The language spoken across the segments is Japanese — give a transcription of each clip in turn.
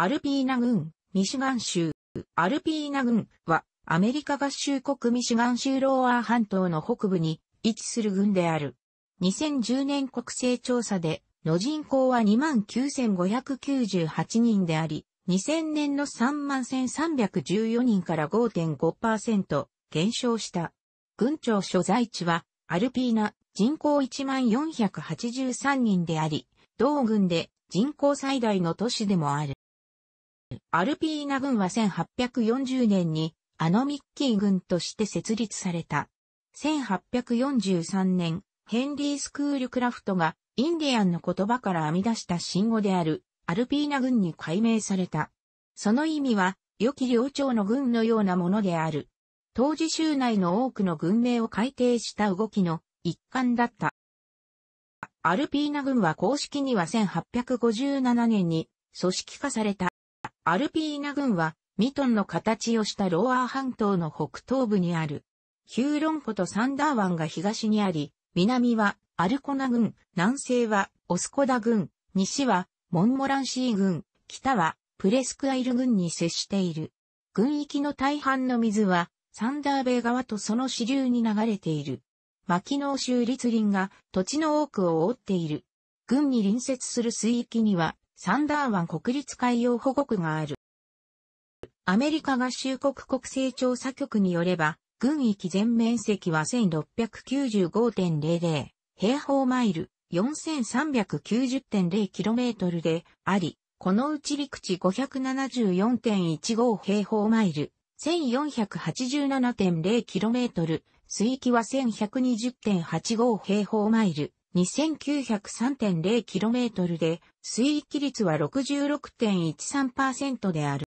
アルピーナ郡、ミシガン州。アルピーナ郡は、アメリカ合衆国ミシガン州ローアー半島の北部に位置する郡である。2010年国勢調査で、の人口は29,598人であり、2000年の31,314人から5.5%減少した。郡庁所在地は、アルピーナ、人口1 4 8 3人であり、同郡で人口最大の都市でもある。アルピーナ軍は1840年にアノミッキー軍として設立された。1843年、ヘンリー・スクールクラフトがインディアンの言葉から編み出した新語であるアルピーナ軍に改名された。その意味は、良き領長の軍のようなものである。当時州内の多くの軍名を改定した動きの一環だった。アルピーナ軍は公式には1857年に組織化された。アルピーナ軍は、ミトンの形をしたロワアー半島の北東部にある。ヒューロン湖とサンダー湾が東にあり、南はアルコナ軍。南西はオスコダ軍西はモンモランシー軍北はプレスクアイル軍に接している。軍域の大半の水は、サンダーベイとその支流に流れている。マキノー州立林が土地の多くを覆っている。軍に隣接する水域にはサンダー湾国立海洋保護区がある。アメリカ合衆国国勢調査局によれば、軍域全面積は1695.00平方マイル 4390.0km であり、このうち陸地574.15平方マイル 1487.0km、水域は1120.85平方マイル 2903.0km で、水域率は66.13%である。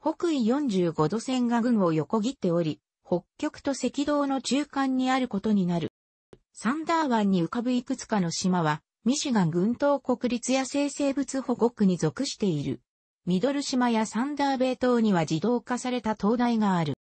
北緯45度線が群を横切っており、北極と赤道の中間にあることになる。サンダー湾に浮かぶいくつかの島は、ミシガン群島国立野生生物保護区に属している。ミドル島やサンダーベイ島には自動化された灯台がある。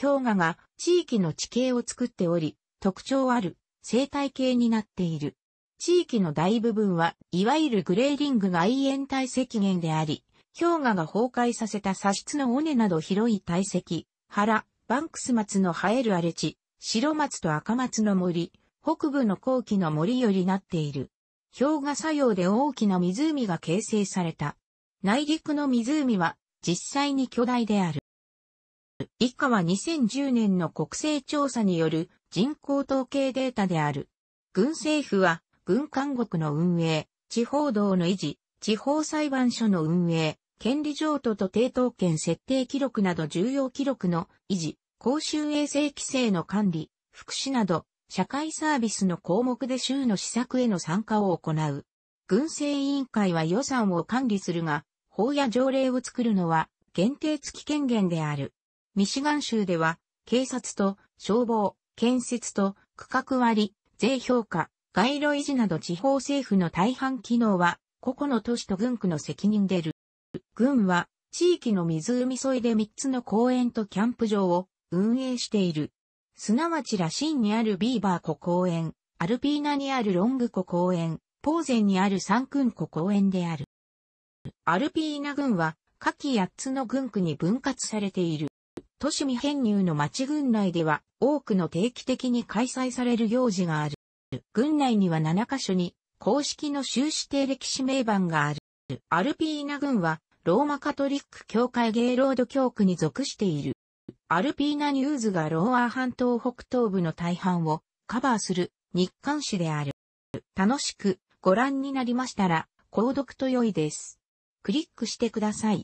氷河が地域の地形を作っており、特徴ある生態系になっている。地域の大部分は、いわゆるグレーリングが外縁体積源であり、氷河が崩壊させた砂質の尾根など広い体積、原、バンクス松の生える荒れ地、白松と赤松の森、北部の後期の森よりなっている。氷河作用で大きな湖が形成された。内陸の湖は実際に巨大である。以下は2010年の国勢調査による人口統計データである。軍政府は、軍監獄の運営、地方道の維持、地方裁判所の運営、権利譲渡と抵当権設定記録など重要記録の維持、公衆衛生規制の管理、福祉など、社会サービスの項目で州の施策への参加を行う。軍政委員会は予算を管理するが、法や条例を作るのは限定付き権限である。ミシガン州では、警察と消防、建設と区画割、税評価、街路維持など地方政府の大半機能は、個々の都市と軍区の責任でる。軍は、地域の湖沿いで3つの公園とキャンプ場を運営している。すなわちシンにあるビーバー湖公園、アルピーナにあるロング湖公園、ポーゼンにあるサンクン湖公園である。アルピーナ軍は、下記8つの軍区に分割されている。都市未編入の町群内では多くの定期的に開催される行事がある。群内には7カ所に公式の修士定歴史名板がある。アルピーナ郡はローマカトリック教会ゲイロード教区に属している。アルピーナニューズがローアー半島北東部の大半をカバーする日刊誌である。楽しくご覧になりましたら、購読と良いです。クリックしてください。